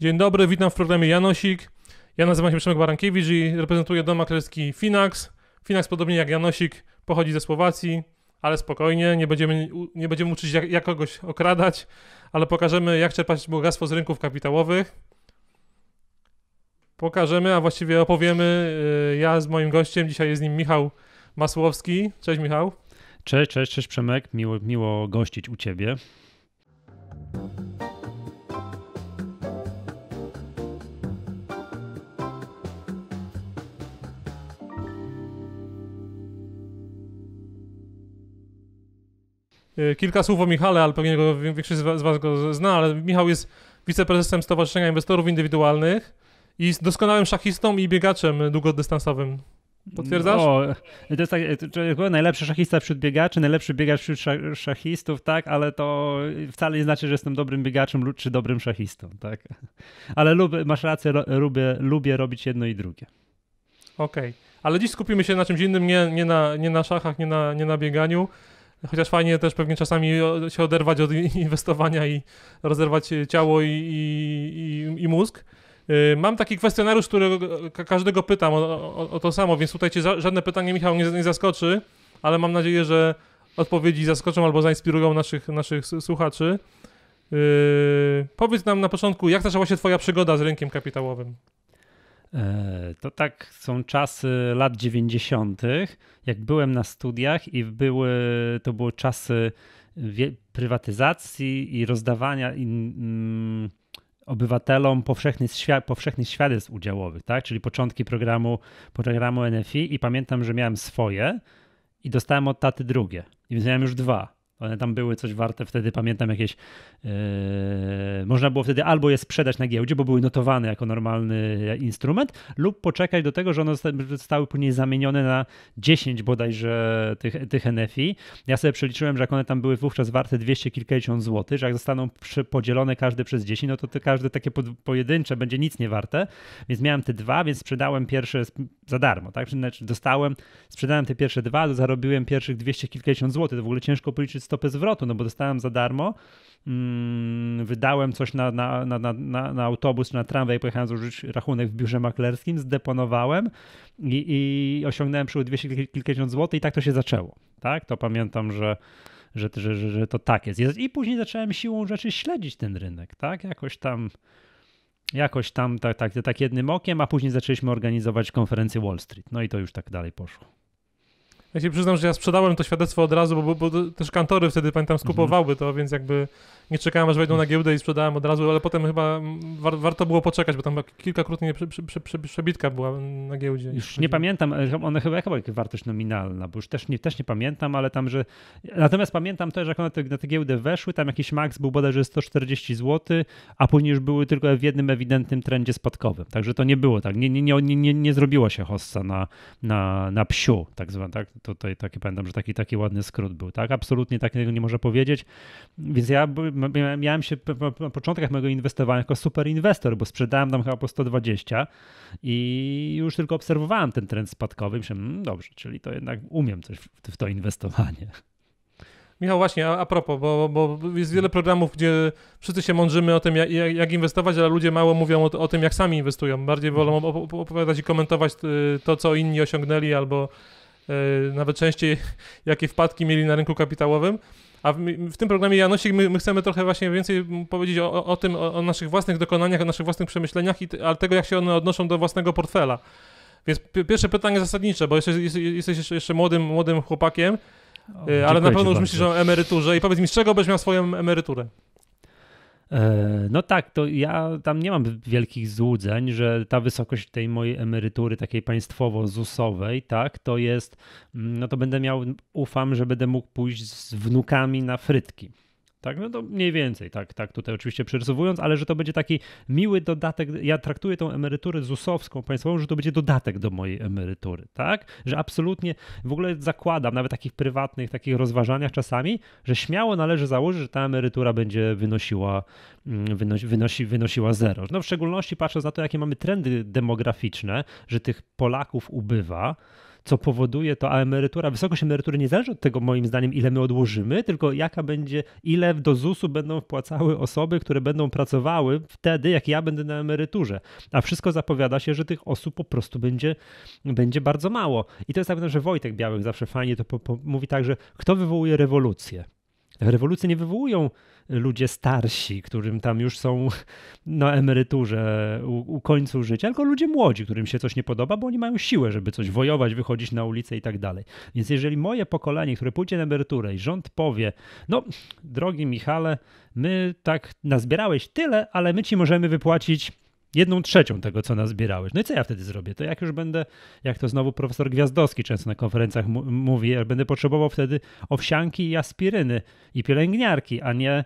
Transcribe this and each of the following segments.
Dzień dobry, witam w programie Janosik. Ja nazywam się Przemek Barankiewicz i reprezentuję dom maklerski Finax. Finax, podobnie jak Janosik, pochodzi ze Słowacji, ale spokojnie, nie będziemy, nie będziemy uczyć jak, jak kogoś okradać, ale pokażemy jak czerpać bogactwo z rynków kapitałowych. Pokażemy, a właściwie opowiemy, y, ja z moim gościem, dzisiaj jest nim Michał Masłowski. Cześć Michał. Cześć, cześć, cześć Przemek, miło, miło gościć u Ciebie. E, kilka słów o Michale, ale pewnie go, większość z Was go zna, ale Michał jest wiceprezesem Stowarzyszenia Inwestorów Indywidualnych i doskonałym szachistą i biegaczem długodystansowym. Potwierdzasz? O, to jest tak, e, to najlepszy szachista wśród biegaczy, najlepszy biegacz wśród szachistów, tak, ale to wcale nie znaczy, że jestem dobrym biegaczem czy dobrym szachistą, tak. Ale lubię, masz rację, lubię, lubię robić jedno i drugie. Okej, okay. ale dziś skupimy się na czymś innym, nie, nie, na, nie na szachach, nie na, nie na bieganiu. Chociaż fajnie też pewnie czasami się oderwać od inwestowania i rozerwać ciało i, i, i mózg. Y, mam taki kwestionariusz, który każdego pytam o, o, o, to samo, więc tutaj cię żadne pytanie, Michał, nie, nie zaskoczy, ale mam nadzieję, że odpowiedzi zaskoczą albo zainspirują naszych, naszych słuchaczy. Yy, powiedz nam na początku, jak zaczęła się Twoja przygoda z rynkiem kapitałowym? E, to tak są czasy lat 90. Jak byłem na studiach i były, to były czasy prywatyzacji i rozdawania in, mm, obywatelom powszechnych, świad powszechnych świadectw udziałowych, tak? czyli początki programu, programu NFI i pamiętam, że miałem swoje i dostałem od taty drugie. więc miałem już dwa. One tam były coś warte, wtedy pamiętam jakieś. Yy, można było wtedy albo je sprzedać na giełdzie, bo były notowane jako normalny instrument, lub poczekać do tego, że one zostały później zamienione na 10 bodajże tych, tych NFI. Ja sobie przeliczyłem, że jak one tam były wówczas warte 200 kilkadziesiąt złotych, że jak zostaną podzielone każdy przez 10, no to te, każde takie pojedyncze będzie nic nie warte. Więc miałem te dwa, więc sprzedałem pierwsze za darmo, tak? Znaczy dostałem, sprzedałem te pierwsze dwa, zarobiłem pierwszych 200 kilkadziesiąt złotych. To w ogóle ciężko policzyć stopy zwrotu, no bo dostałem za darmo, mm, wydałem coś na, na, na, na, na autobus czy na tramwaj, pojechałem zużyć rachunek w biurze maklerskim, zdeponowałem i, i osiągnąłem przy 200 kilkadziesiąt złotych i tak to się zaczęło. Tak? To pamiętam, że że, że, że, że to tak jest. I później zacząłem siłą rzeczy śledzić ten rynek, tak? Jakoś tam jakoś tam tak, tak, tak jednym okiem, a później zaczęliśmy organizować konferencję Wall Street. No i to już tak dalej poszło. Ja się przyznam, że ja sprzedałem to świadectwo od razu, bo, bo, bo też kantory wtedy, pamiętam, mhm. skupowały to, więc jakby nie czekałem, aż wejdą na mhm. giełdę i sprzedałem od razu, ale potem chyba war, warto było poczekać, bo tam kilkakrotnie prze, prze, prze, przebitka była na giełdzie. Już nie pamiętam, e, one chyba jaka była wartość nominalna, bo już też nie, też nie pamiętam, ale tam, że... Natomiast pamiętam też, jak one te, na tę giełdę weszły, tam jakiś maks był bodajże 140 zł, a później już były tylko w jednym ewidentnym trendzie spadkowym. Także to nie było tak, nie, nie, nie, nie, nie zrobiło się hossa na, na, na psiu, tak zwane, tak? tutaj taki, pamiętam, że taki, taki ładny skrót był, tak? Absolutnie tak nie może powiedzieć, więc ja miałem się na początkach mojego inwestowania jako super inwestor, bo sprzedałem tam chyba po 120 i już tylko obserwowałem ten trend spadkowy myślałem, mmm, dobrze, czyli to jednak umiem coś w to inwestowanie. Michał, właśnie, a, propos, bo, bo jest wiele programów, gdzie wszyscy się mądrzymy o tym, jak, jak inwestować, ale ludzie mało mówią o, o, tym, jak sami inwestują. Bardziej wolą mhm. opowiadać i komentować y, to, co inni osiągnęli albo E, nawet częściej jakie wpadki mieli na rynku kapitałowym. A w, w, tym programie Janosik my, my, chcemy trochę właśnie więcej powiedzieć o, o tym, o, o, naszych własnych dokonaniach, o naszych własnych przemyśleniach, i, ale tego, jak się one odnoszą do własnego portfela. Więc pierwsze pytanie zasadnicze, bo jesteś, jesteś jeszcze młodym, młodym chłopakiem, o, e, ale na pewno już bardzo. myślisz o emeryturze i powiedz mi, z czego będziesz miał swoją emeryturę? E, no tak, to ja tam nie mam wielkich złudzeń, że ta wysokość tej mojej emerytury takiej państwowo zusowej tak, to jest, mm, no to będę miał, ufam, że będę mógł pójść z wnukami na frytki. Tak, no to mniej więcej, tak, tak, tutaj oczywiście przerysowując, ale że to będzie taki miły dodatek, ja traktuję tą emeryturę ZUS-owską, państwową, że to będzie dodatek do mojej emerytury, tak? Że absolutnie, w ogóle zakładam, nawet takich prywatnych, takich rozważaniach czasami, że śmiało należy założyć, że ta emerytura będzie wynosiła, mm, wynosi, wynosi, wynosiła zero. No w szczególności patrząc na to, jakie mamy trendy demograficzne, że tych Polaków ubywa, co powoduje to, a emerytura, wysokość emerytury nie zależy od tego moim zdaniem, ile my odłożymy, tylko jaka będzie, ile do ZUS-u będą wpłacały osoby, które będą pracowały wtedy, jak ja będę na emeryturze. A wszystko zapowiada się, że tych osób po prostu będzie, będzie bardzo mało. I to jest tak, że Wojtek Białek zawsze fajnie to po, po, mówi tak, że kto wywołuje rewolucję? Rewolucje nie wywołują ludzie starsi, którym tam już są na emeryturze u, u, końcu życia, tylko ludzie młodzi, którym się coś nie podoba, bo oni mają siłę, żeby coś wojować, wychodzić na ulicę i tak dalej. Więc jeżeli moje pokolenie, które pójdzie na emeryturę i rząd powie, no drogi Michale, my tak nazbierałeś tyle, ale my ci możemy wypłacić jedną trzecią tego, co nazbierałeś. No i co ja wtedy zrobię? To jak już będę, jak to znowu profesor Gwiazdowski często na konferencjach mówi, ja będę potrzebował wtedy owsianki i aspiryny i pielęgniarki, a nie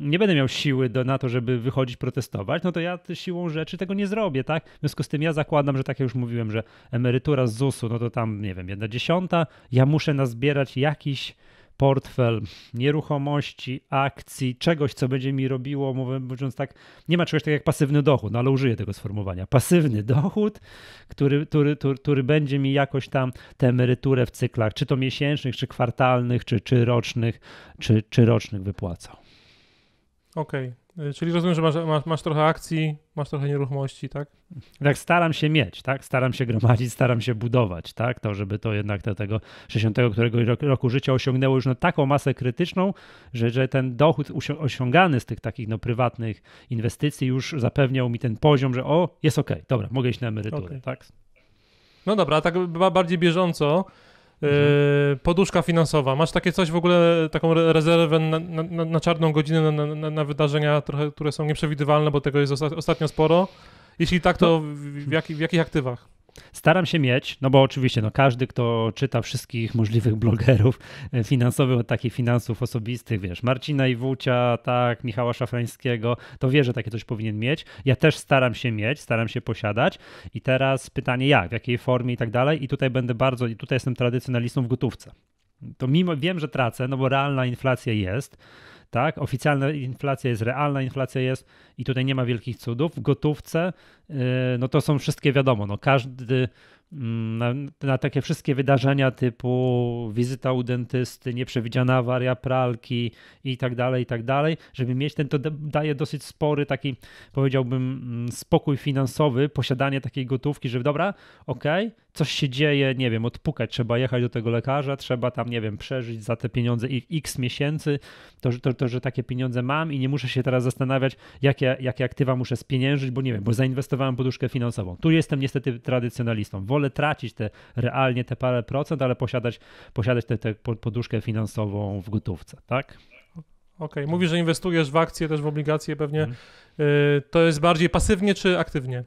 nie będę miał siły do, na to, żeby wychodzić protestować, no to ja siłą rzeczy tego nie zrobię, tak? W związku z tym ja zakładam, że tak jak już mówiłem, że emerytura z ZUS-u, no to tam, nie wiem, jedna dziesiąta, ja muszę nazbierać jakiś portfel nieruchomości, akcji, czegoś, co będzie mi robiło, mówiąc tak, nie ma czegoś takiego jak pasywny dochód, no ale użyję tego sformułowania. Pasywny dochód, który, który, który, który będzie mi jakoś tam tę emeryturę w cyklach, czy to miesięcznych, czy kwartalnych, czy, czy rocznych, czy, czy rocznych wypłacał. Okej, okay. E, czyli rozumiem, że masz, masz, masz, trochę akcji, masz trochę nieruchomości, tak? Tak, staram się mieć, tak? Staram się gromadzić, staram się budować, tak? To, żeby to jednak do tego 60 którego roku życia osiągnęło już na no, taką masę krytyczną, że, że ten dochód osiągany z tych takich no, prywatnych inwestycji już zapewniał mi ten poziom, że o, jest okej, okay, dobra, mogę iść na emeryturę, okay. tak? No dobra, tak bardziej bieżąco. E, mhm. Poduszka finansowa. Masz takie coś w ogóle, taką rezerwę na, na, na czarną godzinę, na, na, wydarzenia, trochę, które są nieprzewidywalne, bo tego jest ostatnio sporo. Jeśli tak, to no. w, jak, w jakich aktywach? Staram się mieć, no bo oczywiście no każdy, kto czyta wszystkich możliwych blogerów finansowych, od takich finansów osobistych, wiesz, Marcina Iwucia, tak, Michała Szafrańskiego, to wie, że takie coś powinien mieć. Ja też staram się mieć, staram się posiadać. I teraz pytanie jak, w jakiej formie i tak dalej. I tutaj będę bardzo, i tutaj jestem tradycjonalistą w gotówce. To mimo, wiem, że tracę, no bo realna inflacja jest, tak, oficjalna inflacja jest, realna inflacja jest i tutaj nie ma wielkich cudów. W gotówce, y, no to są wszystkie wiadomo, no każdy mm, na, na, takie wszystkie wydarzenia typu wizyta u dentysty, nieprzewidziana awaria pralki i tak dalej, i tak dalej, żeby mieć ten, to daje dosyć spory taki, powiedziałbym, mm, spokój finansowy, posiadanie takiej gotówki, że dobra, okej, okay, coś się dzieje, nie wiem, odpukać, trzeba jechać do tego lekarza, trzeba tam, nie wiem, przeżyć za te pieniądze i x miesięcy, to, to, to że takie pieniądze mam i nie muszę się teraz zastanawiać, jak jakie, jakie aktywa muszę spieniężyć, bo nie wiem, bo zainwestowałem poduszkę finansową. Tu jestem niestety tradycjonalistą. Wolę tracić te realnie te parę procent, ale posiadać, posiadać tę poduszkę finansową w gotówce, tak? Okej, okay. mówisz, że inwestujesz w akcje, też w obligacje pewnie. Mhm. Y, to jest bardziej pasywnie czy aktywnie?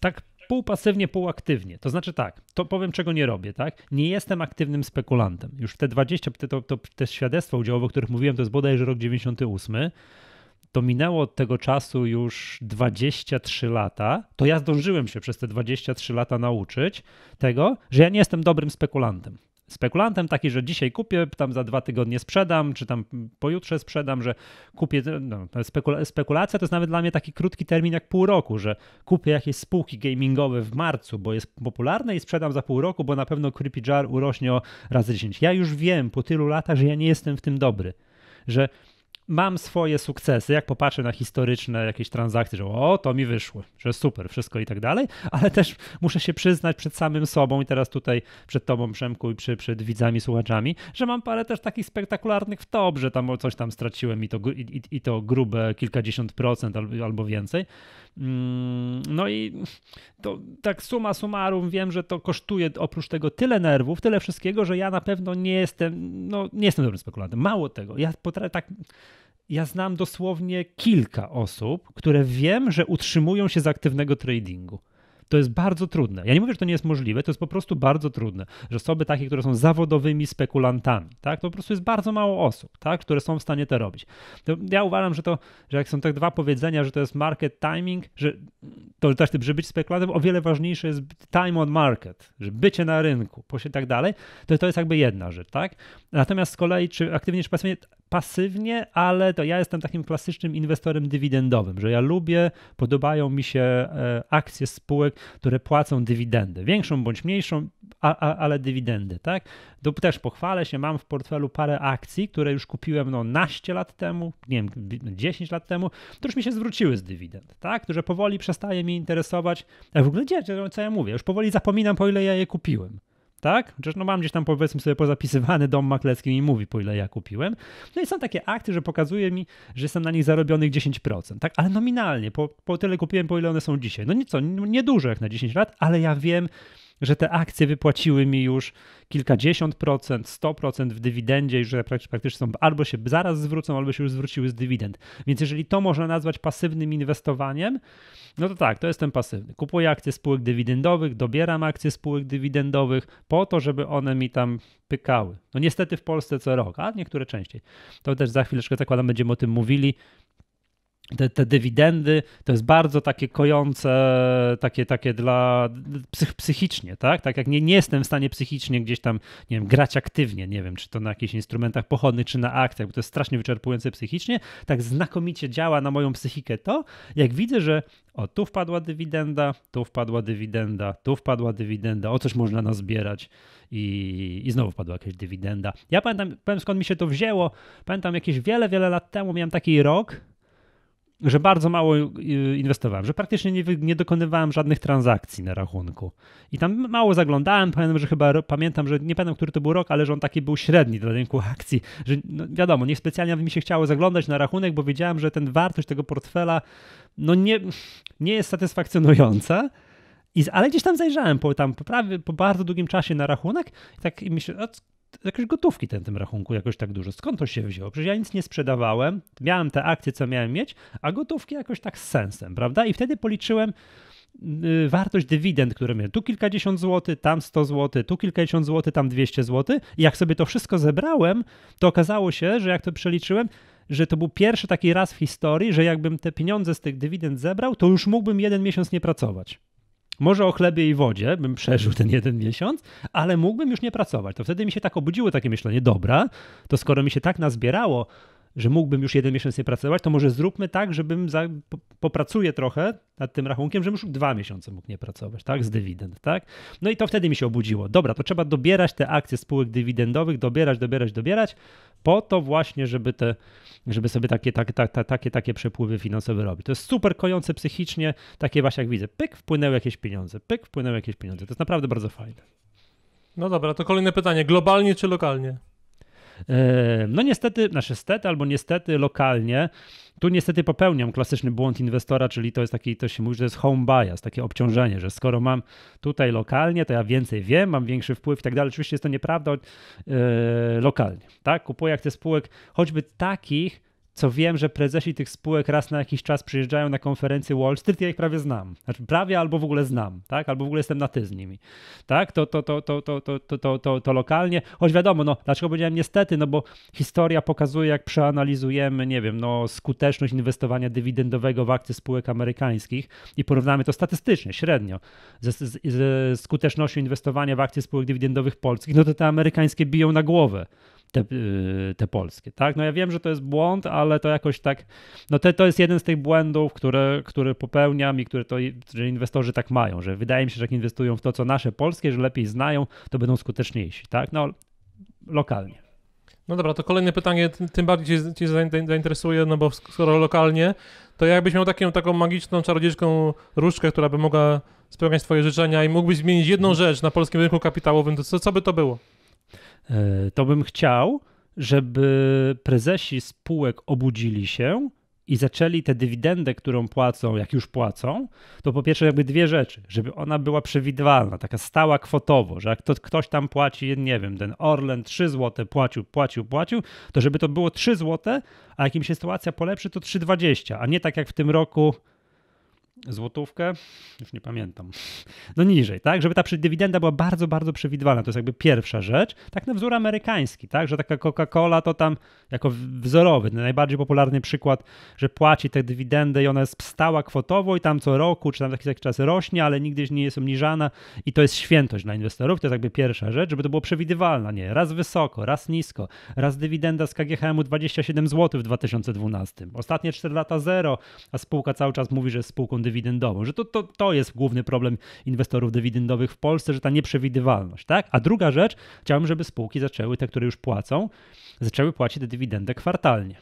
Tak, pół pasywnie, pół aktywnie. To znaczy tak, to powiem czego nie robię, tak? Nie jestem aktywnym spekulantem. Już te 20, te, to, to, te świadectwa udziałowe, o których mówiłem, to jest bodajże rok 98 to minęło od tego czasu już 23 lata, to ja zdążyłem się przez te 23 lata nauczyć tego, że ja nie jestem dobrym spekulantem spekulantem taki, że dzisiaj kupię, tam za dwa tygodnie sprzedam, czy tam pojutrze sprzedam, że kupię. No, spekulacja to jest nawet dla mnie taki krótki termin jak pół roku, że kupię jakieś spółki gamingowe w marcu, bo jest popularne i sprzedam za pół roku, bo na pewno Creepy Jar urośnie o razy 10. Ja już wiem po tylu latach, że ja nie jestem w tym dobry, że mam swoje sukcesy, jak popatrzę na historyczne jakieś transakcje, że o, to mi wyszło, że super, wszystko i tak dalej, ale też muszę się przyznać przed samym sobą i teraz tutaj przed tobą, Przemku, i przy, przed widzami, słuchaczami, że mam parę też takich spektakularnych w top, że tam coś tam straciłem i to, i, i to grube kilkadziesiąt procent albo, albo więcej. Mm, no i to tak suma summarum wiem, że to kosztuje oprócz tego tyle nerwów, tyle wszystkiego, że ja na pewno nie jestem, no nie jestem dobrym spekulantem. Mało tego, ja potrafię tak ja znam dosłownie kilka osób, które wiem, że utrzymują się z aktywnego tradingu. To jest bardzo trudne. Ja nie mówię, że to nie jest możliwe, to jest po prostu bardzo trudne, że osoby takie, które są zawodowymi spekulantami, tak, to po prostu jest bardzo mało osób, tak, które są w stanie to robić. To ja uważam, że to, że jak są tak dwa powiedzenia, że to jest market timing, że to też ty, żeby być spekulantem, o wiele ważniejsze jest time on market, że bycie na rynku, i tak dalej, to to jest jakby jedna rzecz, tak. Natomiast z kolei, czy aktywnie, czy pasywnie, pasywnie, ale to ja jestem takim klasycznym inwestorem dywidendowym, że ja lubię, podobają mi się e, akcje spółek, które płacą dywidendę, większą bądź mniejszą, a, a, ale dywidendy, tak? To też pochwalę się, mam w portfelu parę akcji, które już kupiłem no naście lat temu, nie wiem, 10 no, lat temu, które już mi się zwróciły z dywidend, tak? Które powoli przestaje mi interesować, a w ogóle gdzie, co ja mówię, już powoli zapominam, po ile ja je kupiłem tak? Chociaż no mam gdzieś tam powiedzmy sobie pozapisywany dom maklerski mi mówi, po ile ja kupiłem. No i są takie akty, że pokazuje mi, że jestem na nich zarobionych 10%, tak? Ale nominalnie, po, po tyle kupiłem, po ile one są dzisiaj. No nic, niedużo jak na 10 lat, ale ja wiem, że te akcje wypłaciły mi już kilkadziesiąt procent, 100% w dywidendzie i że praktycznie są, albo się zaraz zwrócą, albo się już zwróciły z dywidend. Więc jeżeli to można nazwać pasywnym inwestowaniem, no to tak, to jestem pasywny. Kupuję akcje spółek dywidendowych, dobieram akcje spółek dywidendowych po to, żeby one mi tam pykały. No niestety w Polsce co rok, a niektóre częściej. To też za chwileczkę zakładam, będziemy o tym mówili te, te dywidendy to jest bardzo takie kojące, takie, takie dla psych, psychicznie, tak? Tak jak nie, nie jestem w stanie psychicznie gdzieś tam, nie wiem, grać aktywnie, nie wiem, czy to na jakichś instrumentach pochodnych, czy na akcjach, bo to jest strasznie wyczerpujące psychicznie, tak znakomicie działa na moją psychikę to, jak widzę, że o, tu wpadła dywidenda, tu wpadła dywidenda, tu wpadła dywidenda, o coś można nazbierać i, i znowu wpadła jakaś dywidenda. Ja pamiętam, powiem skąd mi się to wzięło, pamiętam jakieś wiele, wiele lat temu miałem taki rok, że bardzo mało y, inwestowałem, że praktycznie nie, nie, dokonywałem żadnych transakcji na rachunku. I tam mało zaglądałem, pamiętam, że chyba pamiętam, że nie pamiętam, który to był rok, ale że on taki był średni dla rynku akcji, że no, wiadomo, nie specjalnie mi się chciało zaglądać na rachunek, bo wiedziałem, że ten wartość tego portfela no nie, nie jest satysfakcjonująca. I, ale gdzieś tam zajrzałem po, tam, po, prawie, po bardzo długim czasie na rachunek i tak i myślę, jakieś gotówki ten tym rachunku jakoś tak dużo. Skąd to się wzięło? Przecież ja nic nie sprzedawałem, miałem te akcje, co miałem mieć, a gotówki jakoś tak z sensem, prawda? I wtedy policzyłem y, wartość dywidend, które miałem. Tu kilkadziesiąt złotych, tam sto złotych, tu kilkadziesiąt złotych, tam dwieście złotych. I jak sobie to wszystko zebrałem, to okazało się, że jak to przeliczyłem, że to był pierwszy taki raz w historii, że jakbym te pieniądze z tych dywidend zebrał, to już mógłbym jeden miesiąc nie pracować. Może o chlebie i wodzie bym przeżył ten jeden miesiąc, ale mógłbym już nie pracować. To wtedy mi się tak obudziło takie myślenie, dobra, to skoro mi się tak nazbierało, że mógłbym już jeden miesiąc nie pracować, to może zróbmy tak, żebym za, popracuję trochę nad tym rachunkiem, żebym już dwa miesiące mógł nie pracować, tak, z dywidend, tak. No i to wtedy mi się obudziło. Dobra, to trzeba dobierać te akcje spółek dywidendowych, dobierać, dobierać, dobierać, po to właśnie, żeby te, żeby sobie takie, takie tak, takie, takie przepływy finansowe robić. To jest super kojące psychicznie, takie właśnie jak widzę, pyk, wpłynęły jakieś pieniądze, pyk, wpłynęły jakieś pieniądze. To jest naprawdę bardzo fajne. No dobra, to kolejne pytanie. Globalnie czy lokalnie? Yy, no niestety, znaczy stety albo niestety lokalnie, tu niestety popełniam klasyczny błąd inwestora, czyli to jest taki, to się mówi, że to jest home bias, takie obciążenie, że skoro mam tutaj lokalnie, to ja więcej wiem, mam większy wpływ i tak dalej. Oczywiście jest to nieprawda yy, lokalnie, tak? Kupuję akcje spółek choćby takich, co wiem, że prezesi tych spółek raz na jakiś czas przyjeżdżają na konferencję Wall Street, ja ich prawie znam. Znaczy prawie albo w ogóle znam, tak? Albo w ogóle jestem na ty z nimi. Tak? To, to, to, to, to, to, to, to, to, to lokalnie. Choć wiadomo, no dlaczego powiedziałem niestety, no bo historia pokazuje, jak przeanalizujemy, nie wiem, no skuteczność inwestowania dywidendowego w akcje spółek amerykańskich i porównamy to statystycznie, średnio, ze, ze skutecznością inwestowania w akcje spółek dywidendowych polskich, no to te amerykańskie biją na głowę te, y, te polskie, tak? No ja wiem, że to jest błąd, ale to jakoś tak, no te, to jest jeden z tych błędów, które, który popełniam i które to, że inwestorzy tak mają, że wydaje mi się, że jak inwestują w to, co nasze polskie, że lepiej znają, to będą skuteczniejsi, tak? No lokalnie. No dobra, to kolejne pytanie, tym bardziej cię, cię zainteresuje, no bo skoro lokalnie, to jakbyś miał taką, taką magiczną, czarodziejską różdżkę, która by mogła spełniać twoje życzenia i mógłbyś zmienić jedną mhm. rzecz na polskim rynku kapitałowym, to co, co by to było? E, to bym chciał, żeby prezesi spółek obudzili się i zaczęli tę dywidendę, którą płacą, jak już płacą, to po pierwsze jakby dwie rzeczy, żeby ona była przewidywalna, taka stała kwotowo, że jak to ktoś tam płaci, nie wiem, ten Orlen 3 zł płacił, płacił, płacił, to żeby to było 3 zł, a jak im się sytuacja polepszy, to 3,20, a nie tak jak w tym roku złotówkę, już nie pamiętam, no niżej, tak? Żeby ta dywidenda była bardzo, bardzo przewidywalna. To jest jakby pierwsza rzecz, tak na wzór amerykański, tak? Że taka Coca-Cola to tam jako wzorowy, najbardziej popularny przykład, że płaci tę dywidendę i ona jest stała kwotowo i tam co roku, czy tam jakiś taki czas rośnie, ale nigdy nie jest obniżana i to jest świętość dla inwestorów. To jest jakby pierwsza rzecz, żeby to było przewidywalne, nie? Raz wysoko, raz nisko, raz dywidenda z KGHM-u 27 zł w 2012. Ostatnie 4 lata zero, a spółka cały czas mówi, że jest spółką dywidendową, że to, to, to jest główny problem inwestorów dywidendowych w Polsce, że ta nieprzewidywalność, tak? A druga rzecz, chciałbym, żeby spółki zaczęły, te, które już płacą, zaczęły płacić tę dywidendę kwartalnie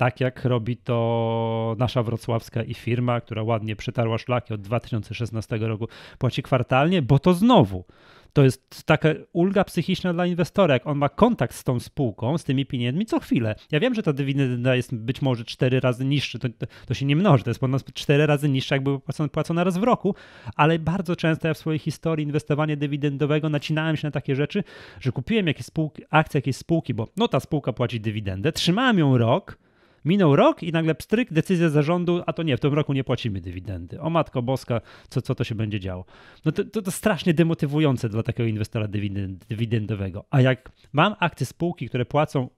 tak jak robi to nasza wrocławska i firma, która ładnie przetarła szlaki od 2016 roku, płaci kwartalnie, bo to znowu to jest taka ulga psychiczna dla inwestora, jak on ma kontakt z tą spółką, z tymi pieniędzmi co chwilę. Ja wiem, że ta dywidenda jest być może cztery razy niższa, to, to, się nie mnoży, to jest ponad cztery razy niższa, jakby płacona, płacona raz w roku, ale bardzo często ja w swojej historii inwestowania dywidendowego nacinałem się na takie rzeczy, że kupiłem jakieś spółki, akcje jakiejś spółki, bo no ta spółka płaci dywidendę, trzymałem ją rok, Minął rok i nagle pstryk, decyzja zarządu, a to nie, w tym roku nie płacimy dywidendy. O matko boska, co, co to się będzie działo. No to, to, to strasznie demotywujące dla takiego inwestora dywidend, dywidendowego. A jak mam akcje spółki, które płacą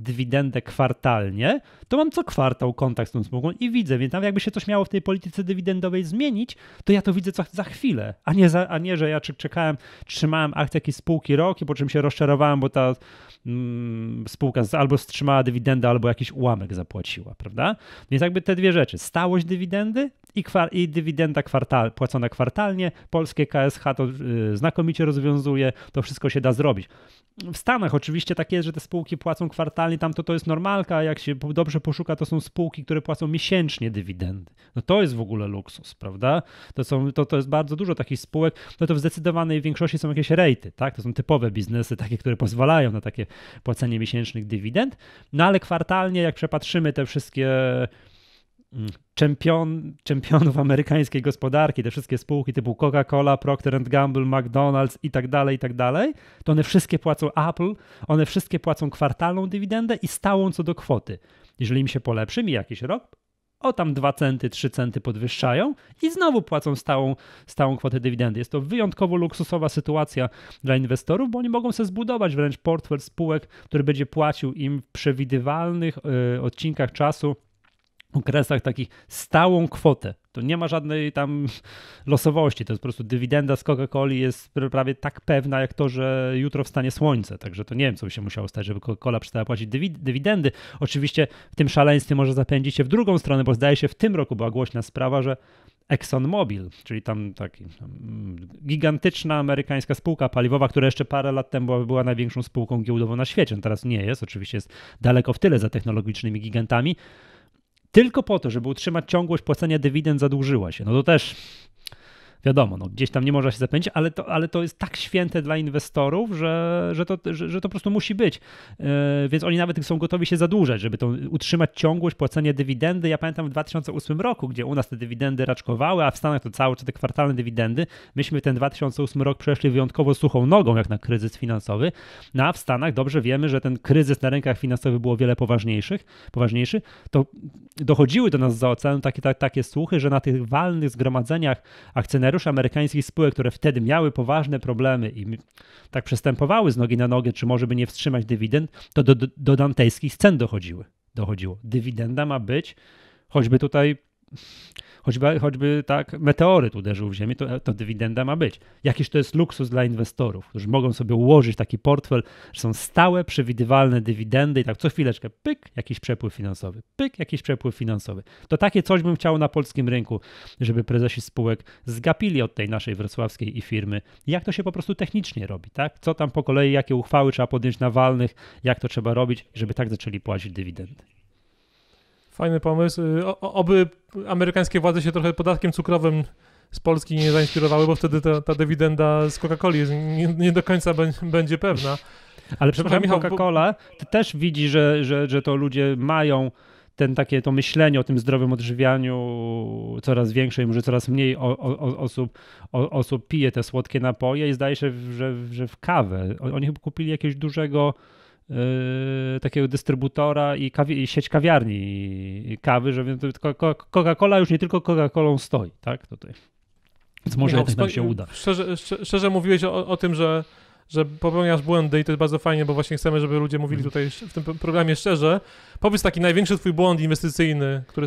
dywidendę kwartalnie, to mam co kwartał kontakt z tą spółką i widzę, więc nawet jakby się coś miało w tej polityce dywidendowej zmienić, to ja to widzę co, za chwilę, a nie, za, a nie że ja czekałem, trzymałem akcję jakiejś spółki rok i po czym się rozczarowałem, bo ta mm, spółka albo wstrzymała dywidendę, albo jakiś ułamek zapłaciła, prawda? Więc jakby te dwie rzeczy, stałość dywidendy i, kwar- i dywidenda kwartal- płacona kwartalnie. Polskie KSH to y, znakomicie rozwiązuje, to wszystko się da zrobić. W Stanach oczywiście tak jest, że te spółki płacą kwartalnie, tam to, to jest normalka, a jak się dobrze poszuka, to są spółki, które płacą miesięcznie dywidendy. No to jest w ogóle luksus, prawda? To, są, to, to jest bardzo dużo takich spółek, no to w zdecydowanej większości są jakieś rejty, tak? To są typowe biznesy, takie, które pozwalają na takie płacenie miesięcznych dywidend, no ale kwartalnie, jak przepatrzymy te wszystkie czempion, czempionów amerykańskiej gospodarki, te wszystkie spółki typu Coca-Cola, Procter Gamble, McDonald's i tak dalej, i tak dalej, to one wszystkie płacą Apple, one wszystkie płacą kwartalną dywidendę i stałą co do kwoty. Jeżeli im się polepszy, mi jakiś rok, o tam 2 centy, 3 centy podwyższają i znowu płacą stałą, stałą kwotę dywidendy. Jest to wyjątkowo luksusowa sytuacja dla inwestorów, bo oni mogą sobie zbudować wręcz portfel spółek, który będzie płacił im w przewidywalnych y, odcinkach czasu okresach takich stałą kwotę. To nie ma żadnej tam losowości. To jest po prostu dywidenda z Coca-Coli jest prawie tak pewna, jak to, że jutro wstanie słońce. Także to nie wiem, co by się musiało stać, żeby Coca-Cola przestała płacić dywidendy. Oczywiście w tym szaleństwie może zapędzić się w drugą stronę, bo zdaje się w tym roku była głośna sprawa, że ExxonMobil, czyli tam taki mm, gigantyczna amerykańska spółka paliwowa, która jeszcze parę lat temu była, była największą spółką giełdową na świecie. No teraz nie jest, oczywiście jest daleko w tyle za technologicznymi gigantami, tylko po to, żeby utrzymać ciągłość płacenia dywidend zadłużyła się. No to też wiadomo, no, gdzieś tam nie można się zapędzić, ale to, ale to jest tak święte dla inwestorów, że, że, to, że, że to po prostu musi być. Yy, więc oni nawet są gotowi się zadłużać, żeby to utrzymać ciągłość, płacenie dywidendy. Ja pamiętam w 2008 roku, gdzie u nas te dywidendy raczkowały, a w Stanach to cały czas te kwartalne dywidendy. Myśmy ten 2008 rok przeszli wyjątkowo suchą nogą, jak na kryzys finansowy. No a w Stanach dobrze wiemy, że ten kryzys na rynkach finansowych było wiele poważniejszych, poważniejszy. To dochodziły do nas za oceanu takie, takie słuchy, że na tych walnych zgromadzeniach akcjonariuszy akcjonariuszy amerykańskich spółek, które wtedy miały poważne problemy i tak przestępowały z nogi na nogę, czy może by nie wstrzymać dywidend, to do, do dantejskich scen dochodziły, dochodziło. Dywidenda ma być choćby tutaj choćby, choćby tak meteoryt uderzył w ziemię, to, to dywidenda ma być. Jakiś to jest luksus dla inwestorów, którzy mogą sobie ułożyć taki portfel, że są stałe, przewidywalne dywidendy i tak co chwileczkę pyk, jakiś przepływ finansowy, pyk, jakiś przepływ finansowy. To takie coś bym chciał na polskim rynku, żeby prezesi spółek zgapili od tej naszej wrocławskiej i firmy, jak to się po prostu technicznie robi, tak? Co tam po kolei, jakie uchwały trzeba podjąć na walnych, jak to trzeba robić, żeby tak zaczęli płacić dywidendy. Fajny pomysł. Y, o, oby amerykańskie władze się trochę podatkiem cukrowym z Polski nie zainspirowały, bo wtedy ta, ta dywidenda z Coca-Coli nie, nie, do końca będzie pewna. Ale przepraszam, Michał, Coca-Cola, ty też widzisz, że, że, że to ludzie mają ten takie to myślenie o tym zdrowym odżywianiu coraz większe i może coraz mniej o, o, osób, o, osób pije te słodkie napoje i zdaje się, że, że w kawę. Oni chyba kupili jakiegoś dużego Yy, takiego dystrybutora i, kawi- i sieć kawiarni i kawy, że Coca-Cola już nie tylko Coca-Colą stoi, tak? Tutaj. Więc może Michał, no, jednak nam się uda. Szczerze, szczerze mówiłeś o, o, tym, że że popełniasz błędy i to jest bardzo fajnie, bo właśnie chcemy, żeby ludzie mówili mhm. tutaj w tym programie szczerze. Powiedz taki największy twój błąd inwestycyjny, który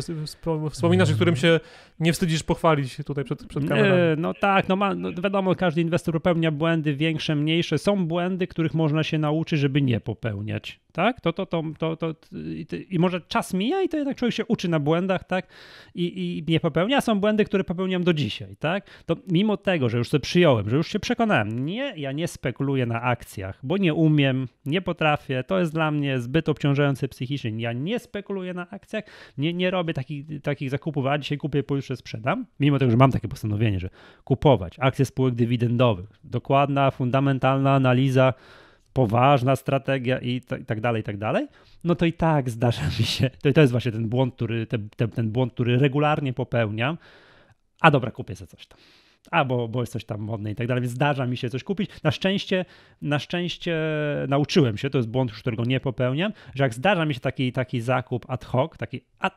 wspominasz, i mhm. którym się nie wstydzisz pochwalić tutaj przed, przed kamerą. no tak, no, ma, no wiadomo, każdy inwestor popełnia błędy większe, mniejsze. Są błędy, których można się nauczyć, żeby nie popełniać tak? To, to, to, to, to, i, i, może czas mija i to jednak człowiek się uczy na błędach, tak? I, I nie popełnia. Są błędy, które popełniam do dzisiaj, tak? To mimo tego, że już sobie przyjąłem, że już się przekonałem, nie, ja nie spekuluję na akcjach, bo nie umiem, nie potrafię, to jest dla mnie zbyt obciążające psychicznie. Ja nie spekuluję na akcjach, nie, nie robię takich, takich zakupów, a dzisiaj kupię, pojutrze sprzedam, mimo tego, że mam takie postanowienie, że kupować akcje spółek dywidendowych. Dokładna, fundamentalna analiza poważna strategia i, to, i tak dalej, i tak dalej, no to i tak zdarza mi się, to, to jest właśnie ten błąd, który, te, te, ten błąd, który regularnie popełniam, a dobra, kupię sobie coś tam a bo, bo jest coś tam modne i tak dalej, więc zdarza mi się coś kupić. Na szczęście, na szczęście nauczyłem się, to jest błąd, już którego nie popełniam, że jak zdarza mi się taki, taki zakup ad hoc, taki a,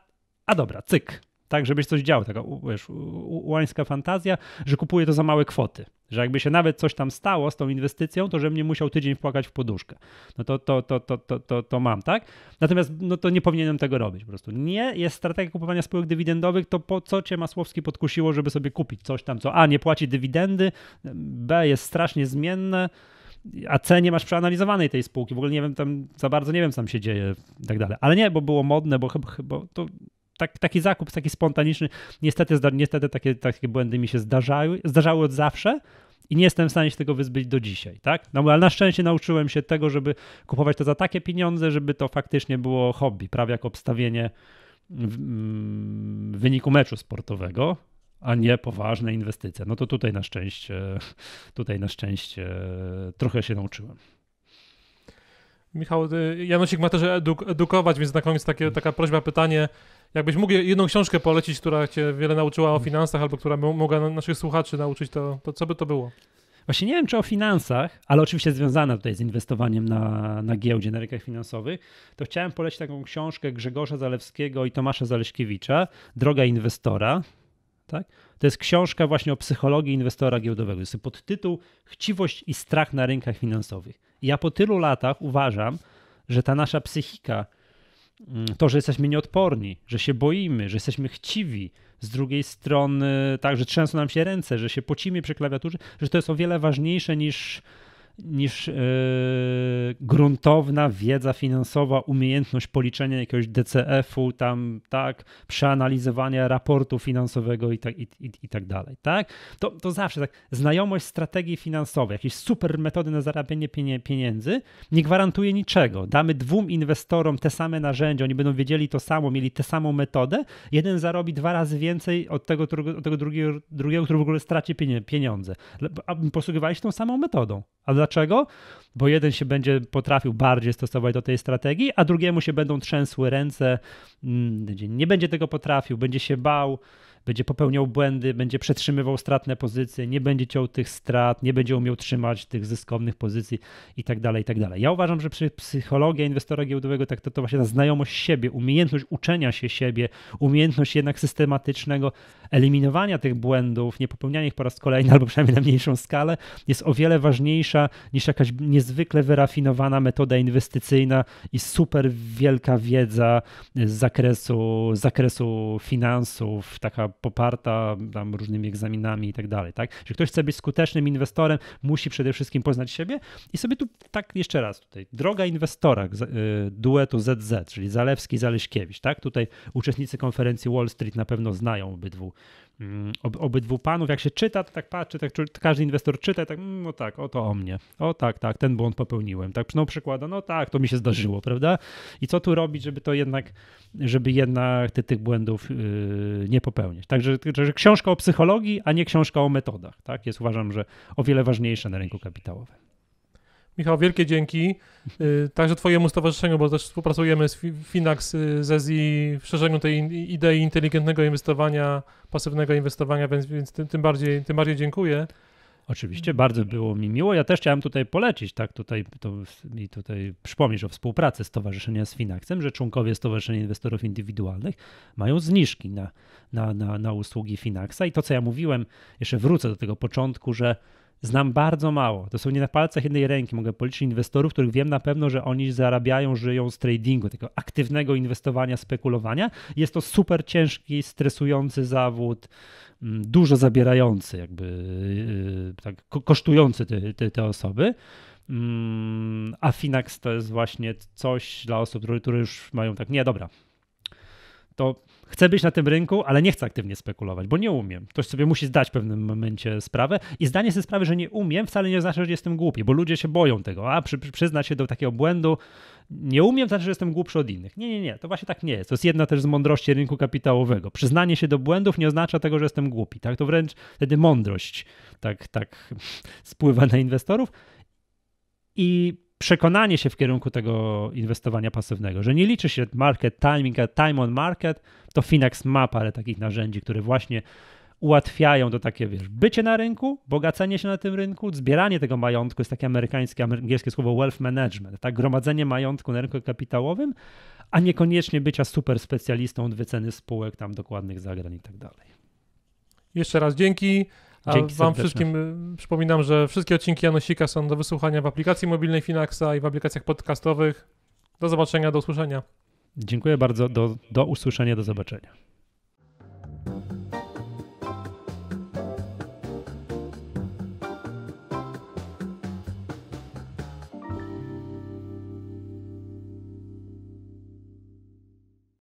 a dobra, cyk, tak, żebyś coś działał, taka wiesz, łańska fantazja, że kupuję to za małe kwoty, że jakby się nawet coś tam stało z tą inwestycją, to żebym nie musiał tydzień wpłakać w poduszkę. No to, to, to, to, to, to, to mam, tak? Natomiast no to nie powinienem tego robić po prostu. Nie jest strategia kupowania spółek dywidendowych, to po co cię Masłowski podkusiło, żeby sobie kupić coś tam, co a, nie płaci dywidendy, b, jest strasznie zmienne, a C nie masz przeanalizowanej tej spółki. W ogóle nie wiem tam za bardzo, nie wiem co tam się dzieje i tak dalej. Ale nie, bo było modne, bo chyba, chyba to tak, taki zakup, taki spontaniczny. Niestety, niestety takie, takie błędy mi się zdarzały, zdarzały od zawsze i nie jestem w stanie się tego wyzbyć do dzisiaj, tak? No ale na szczęście nauczyłem się tego, żeby kupować to za takie pieniądze, żeby to faktycznie było hobby, prawie jak obstawienie w, w mm, wyniku meczu sportowego, a nie poważne inwestycje. No to tutaj na szczęście, tutaj na szczęście trochę się nauczyłem. Michał, y, Janosik ma też eduk edukować, więc na koniec takie, taka prośba, pytanie. Jakbyś mógł jedną książkę polecić, która cię wiele nauczyła o finansach albo która mogła naszych słuchaczy nauczyć, to, to co by to było? Właśnie nie wiem, czy o finansach, ale oczywiście związana tutaj z inwestowaniem na, na giełdzie, na rynkach finansowych, to chciałem polecić taką książkę Grzegorza Zalewskiego i Tomasza Zaleśkiewicza, Droga inwestora. Tak? To jest książka właśnie o psychologii inwestora giełdowego. Jest pod tytuł Chciwość i strach na rynkach finansowych. I ja po tylu latach uważam, że ta nasza psychika, mm, to, że jesteśmy nieodporni, że się boimy, że jesteśmy chciwi, z drugiej strony tak, że trzęsą nam się ręce, że się pocimy przy klawiaturze, że to jest o wiele ważniejsze niż niż yy, gruntowna wiedza finansowa, umiejętność policzenia jakiegoś DCF-u, tam, tak, przeanalizowania raportu finansowego i tak, i, i, i tak dalej, tak? To, to zawsze tak, znajomość strategii finansowej, jakieś super metody na zarabianie pieniędzy nie gwarantuje niczego. Damy dwóm inwestorom te same narzędzia, oni będą wiedzieli to samo, mieli tę samą metodę, jeden zarobi dwa razy więcej od tego, od tego drugiego, drugiego który w ogóle straci pieniądze, posługiwali się tą samą metodą. A dlaczego? Bo jeden się będzie potrafił bardziej stosować do tej strategii, a drugiemu się będą trzęsły ręce, mm, nie będzie tego potrafił, będzie się bał będzie popełniał błędy, będzie przetrzymywał stratne pozycje, nie będzie ciął tych strat, nie będzie umiał trzymać tych zyskownych pozycji i tak dalej, i tak dalej. Ja uważam, że przy psychologia inwestora giełdowego tak to, to właśnie ta znajomość siebie, umiejętność uczenia się siebie, umiejętność jednak systematycznego eliminowania tych błędów, nie popełniania ich po raz kolejny albo przynajmniej na mniejszą skalę jest o wiele ważniejsza niż jakaś niezwykle wyrafinowana metoda inwestycyjna i super wielka wiedza z zakresu, z zakresu finansów, taka poparta tam różnymi egzaminami i tak dalej, tak? Że ktoś chce być skutecznym inwestorem, musi przede wszystkim poznać siebie i sobie tu tak jeszcze raz tutaj, droga inwestora y, duetu ZZ, czyli Zalewski i Zaleśkiewicz, tak? Tutaj uczestnicy konferencji Wall Street na pewno znają obydwu Mm, ob, obydwu panów. Jak się czyta, to tak patrzy, tak każdy inwestor czyta, tak, mm, no tak, o to o mnie, o tak, tak, ten błąd popełniłem, tak, no przykłada, no tak, to mi się zdarzyło, prawda? I co tu robić, żeby to jednak, żeby jednak ty, tych błędów yy, nie popełniać. Także że książka o psychologii, a nie książka o metodach, tak, jest uważam, że o wiele ważniejsza na rynku kapitałowym. Michał, wielkie dzięki. Y, także Twojemu stowarzyszeniu, bo też współpracujemy z Finax, y, z EZI w szerzeniu tej idei inteligentnego inwestowania, pasywnego inwestowania, więc, więc tym, bardziej, tym bardziej dziękuję. Oczywiście, bardzo było mi miło. Ja też chciałem tutaj polecić, tak, tutaj to, i tutaj przypomnieć o współpracy Stowarzyszenia z Finaxem, że członkowie Stowarzyszenia Inwestorów Indywidualnych mają zniżki na, na, na, na usługi Finaxa i to, co ja mówiłem, jeszcze wrócę do tego początku, że znam bardzo mało. To są nie na palcach jednej ręki. Mogę policzyć inwestorów, których wiem na pewno, że oni zarabiają, żyją z tradingu, tego aktywnego inwestowania, spekulowania. Jest to super ciężki, stresujący zawód, mm, dużo zabierający, jakby yy, tak, kosztujący te, te, te osoby. Mm, A Finax to jest właśnie coś dla osób, które już mają tak, nie, dobra, to chcę być na tym rynku, ale nie chcę aktywnie spekulować, bo nie umiem. Ktoś sobie musi zdać w pewnym momencie sprawę i zdanie sobie sprawy, że nie umiem, wcale nie oznacza, że jestem głupi, bo ludzie się boją tego, a przy, się do takiego błędu, nie umiem, znaczy, że jestem głupszy od innych. Nie, nie, nie, to właśnie tak nie jest. To jest jedna też z mądrości rynku kapitałowego. Przyznanie się do błędów nie oznacza tego, że jestem głupi, tak? To wręcz wtedy mądrość tak, tak spływa na inwestorów i przekonanie się w kierunku tego inwestowania pasywnego, że nie liczy się market timing, a time on market, to Finax ma parę takich narzędzi, które właśnie ułatwiają to takie, wiesz, bycie na rynku, bogacenie się na tym rynku, zbieranie tego majątku, jest takie amerykańskie, angielskie słowo wealth management, tak, gromadzenie majątku na rynku kapitałowym, a niekoniecznie bycia super specjalistą od wyceny spółek, tam dokładnych zagrań i tak dalej. Jeszcze raz dzięki. A Dzięki Wam serdeczne. wszystkim y, przypominam, że wszystkie odcinki Janosika są do wysłuchania w aplikacji mobilnej Finaxa i w aplikacjach podcastowych. Do zobaczenia, do usłyszenia. Dziękuję bardzo. Do, do usłyszenia, do zobaczenia.